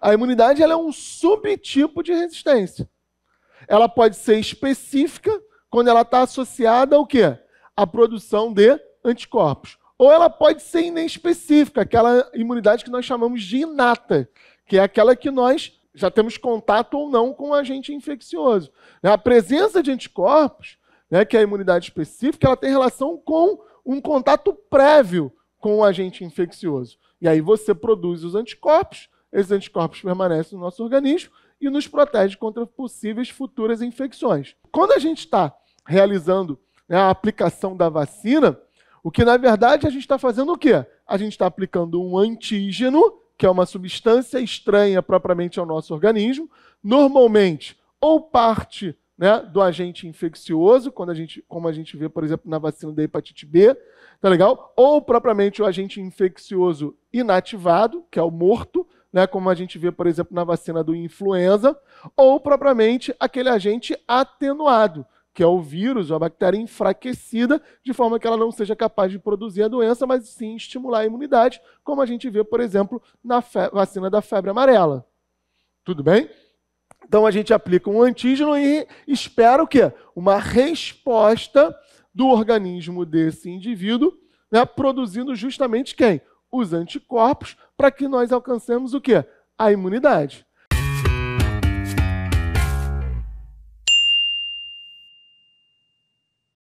A imunidade ela é um subtipo de resistência. Ela pode ser específica quando ela está associada ao quê? À produção de anticorpos. Ou ela pode ser inespecífica, aquela imunidade que nós chamamos de inata, que é aquela que nós já temos contato ou não com o agente infeccioso. A presença de anticorpos, né, que é a imunidade específica, ela tem relação com um contato prévio com o agente infeccioso. E aí você produz os anticorpos, esses anticorpos permanecem no nosso organismo e nos protege contra possíveis futuras infecções. Quando a gente está realizando né, a aplicação da vacina, o que na verdade a gente está fazendo o quê? A gente está aplicando um antígeno, que é uma substância estranha propriamente ao nosso organismo, normalmente ou parte né, do agente infeccioso, quando a gente, como a gente vê, por exemplo, na vacina da hepatite B, tá legal? Ou propriamente o agente infeccioso inativado, que é o morto, né, como a gente vê, por exemplo, na vacina do influenza, ou propriamente aquele agente atenuado, que é o vírus, a bactéria enfraquecida, de forma que ela não seja capaz de produzir a doença, mas sim estimular a imunidade, como a gente vê, por exemplo, na vacina da febre amarela. Tudo bem? Então a gente aplica um antígeno e espera o quê? Uma resposta do organismo desse indivíduo, né, produzindo justamente quem? os anticorpos para que nós alcancemos o quê? A imunidade.